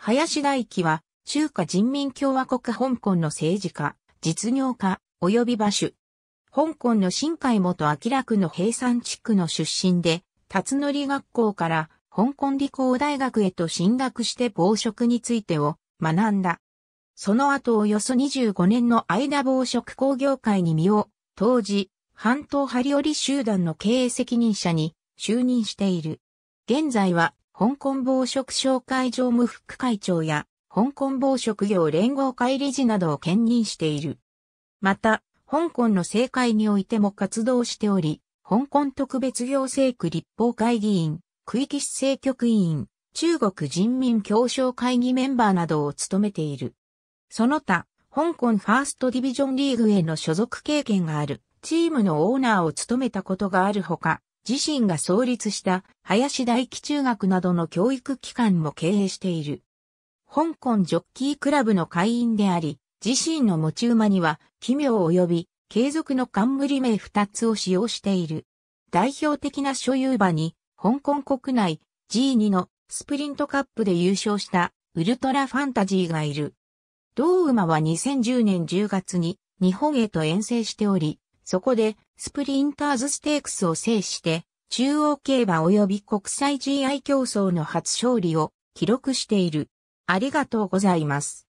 林大輝は、中華人民共和国香港の政治家、実業家、及び馬主。香港の新海元明楽の平山地区の出身で、辰則学校から香港理工大学へと進学して暴食についてを学んだ。その後およそ25年の間暴食工業界に身を、当時、半島張り折集団の経営責任者に就任している。現在は香港防食商会常務副会長や、香港防食業連合会理事などを兼任している。また、香港の政界においても活動しており、香港特別行政区立法会議員、区域市政局委員、中国人民協商会議メンバーなどを務めている。その他、香港ファーストディビジョンリーグへの所属経験があるチームのオーナーを務めたことがあるほか、自身が創立した林大輝中学などの教育機関も経営している。香港ジョッキークラブの会員であり、自身の持ち馬には奇妙及び継続の冠名二つを使用している。代表的な所有馬に、香港国内 G2 のスプリントカップで優勝したウルトラファンタジーがいる。同馬は2010年10月に日本へと遠征しており、そこで、スプリンターズステークスを制して、中央競馬及び国際 GI 競争の初勝利を記録している。ありがとうございます。